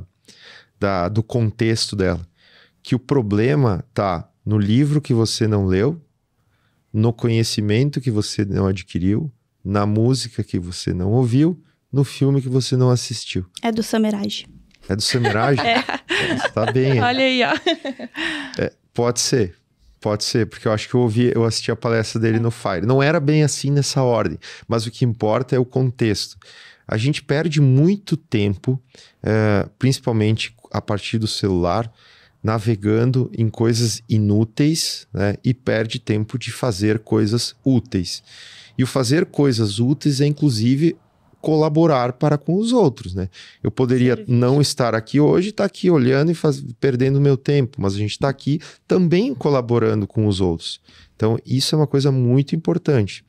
da, do contexto dela que o problema tá no livro que você não leu, no conhecimento que você não adquiriu, na música que você não ouviu, no filme que você não assistiu. É do samerage. É do samerage. é. Tá bem. É. Olha aí, ó. É, pode ser. Pode ser, porque eu acho que eu ouvi, eu assisti a palestra dele no Fire. Não era bem assim nessa ordem, mas o que importa é o contexto. A gente perde muito tempo, é, principalmente a partir do celular, navegando em coisas inúteis né, e perde tempo de fazer coisas úteis. E o fazer coisas úteis é, inclusive, colaborar para com os outros, né? Eu poderia é não estar aqui hoje, estar tá aqui olhando e faz, perdendo meu tempo, mas a gente está aqui também colaborando com os outros. Então, isso é uma coisa muito importante.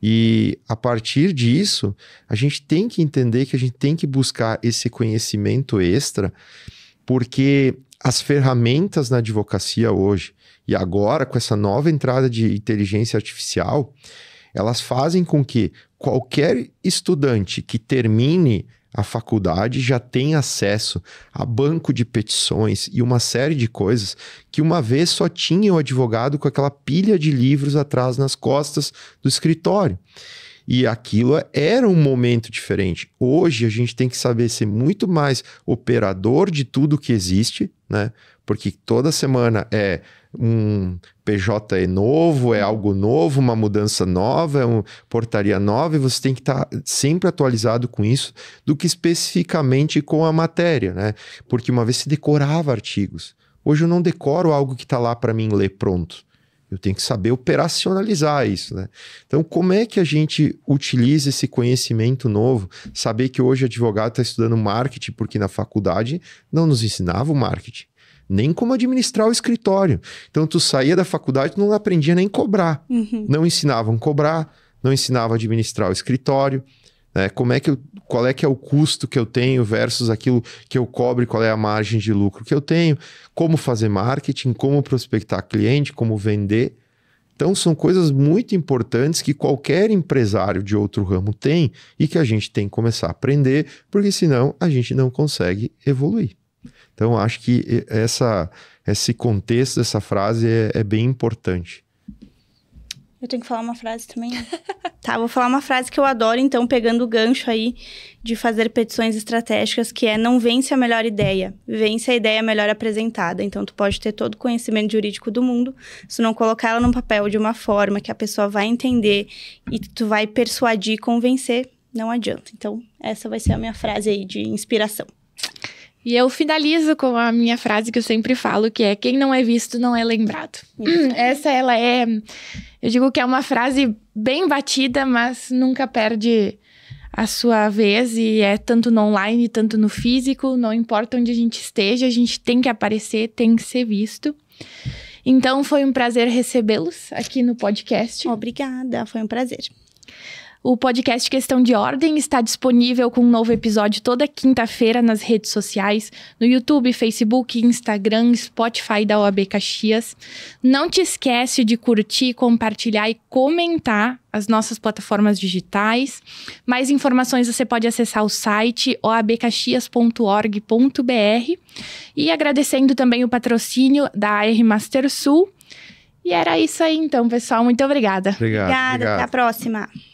E a partir disso, a gente tem que entender que a gente tem que buscar esse conhecimento extra, porque as ferramentas na advocacia hoje e agora com essa nova entrada de inteligência artificial, elas fazem com que qualquer estudante que termine a faculdade já tenha acesso a banco de petições e uma série de coisas que uma vez só tinha o advogado com aquela pilha de livros atrás nas costas do escritório. E aquilo era um momento diferente. Hoje a gente tem que saber ser muito mais operador de tudo que existe, né? Porque toda semana é um PJ é novo, é algo novo, uma mudança nova, é uma portaria nova, e você tem que estar tá sempre atualizado com isso do que especificamente com a matéria, né? Porque uma vez se decorava artigos. Hoje eu não decoro algo que está lá para mim ler pronto. Eu tenho que saber operacionalizar isso, né? Então, como é que a gente utiliza esse conhecimento novo? Saber que hoje advogado está estudando marketing, porque na faculdade não nos ensinava o marketing, nem como administrar o escritório. Então, tu saía da faculdade, tu não aprendia nem cobrar. Uhum. Não ensinavam cobrar, não ensinavam administrar o escritório. Né? Como é que eu qual é que é o custo que eu tenho versus aquilo que eu cobro, qual é a margem de lucro que eu tenho, como fazer marketing, como prospectar cliente, como vender. Então, são coisas muito importantes que qualquer empresário de outro ramo tem e que a gente tem que começar a aprender, porque senão a gente não consegue evoluir. Então, acho que essa, esse contexto essa frase é, é bem importante. Eu tenho que falar uma frase também? tá, vou falar uma frase que eu adoro, então, pegando o gancho aí de fazer petições estratégicas, que é não vence a melhor ideia, vence a ideia melhor apresentada. Então, tu pode ter todo o conhecimento jurídico do mundo, se não colocar ela num papel de uma forma que a pessoa vai entender e tu vai persuadir e convencer, não adianta. Então, essa vai ser a minha frase aí de inspiração. E eu finalizo com a minha frase que eu sempre falo, que é quem não é visto não é lembrado. Essa ela é eu digo que é uma frase bem batida, mas nunca perde a sua vez e é tanto no online, tanto no físico, não importa onde a gente esteja, a gente tem que aparecer, tem que ser visto. Então foi um prazer recebê-los aqui no podcast. Obrigada, foi um prazer. O podcast Questão de Ordem está disponível com um novo episódio toda quinta-feira nas redes sociais, no YouTube, Facebook, Instagram, Spotify da OAB Caxias. Não te esquece de curtir, compartilhar e comentar as nossas plataformas digitais. Mais informações você pode acessar o site oabcaxias.org.br e agradecendo também o patrocínio da AR Master Sul. E era isso aí então, pessoal. Muito obrigada. Obrigado, obrigada. Obrigado. Até a próxima.